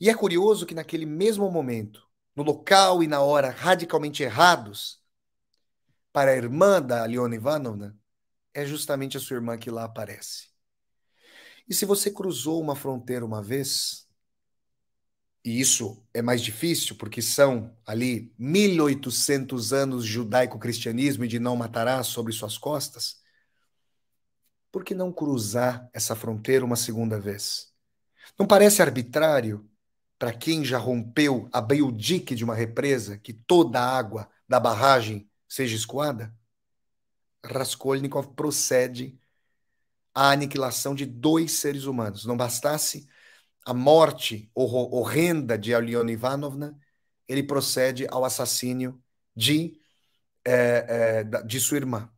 E é curioso que naquele mesmo momento, no local e na hora radicalmente errados, para a irmã da Leona Ivanovna, é justamente a sua irmã que lá aparece. E se você cruzou uma fronteira uma vez, e isso é mais difícil porque são ali 1800 anos judaico-cristianismo e de não matarás sobre suas costas, por que não cruzar essa fronteira uma segunda vez? Não parece arbitrário para quem já rompeu, abriu o dique de uma represa, que toda a água da barragem seja escoada? Raskolnikov procede à aniquilação de dois seres humanos. Não bastasse a morte horrenda de Aliona Ivanovna, ele procede ao assassínio de, é, é, de sua irmã.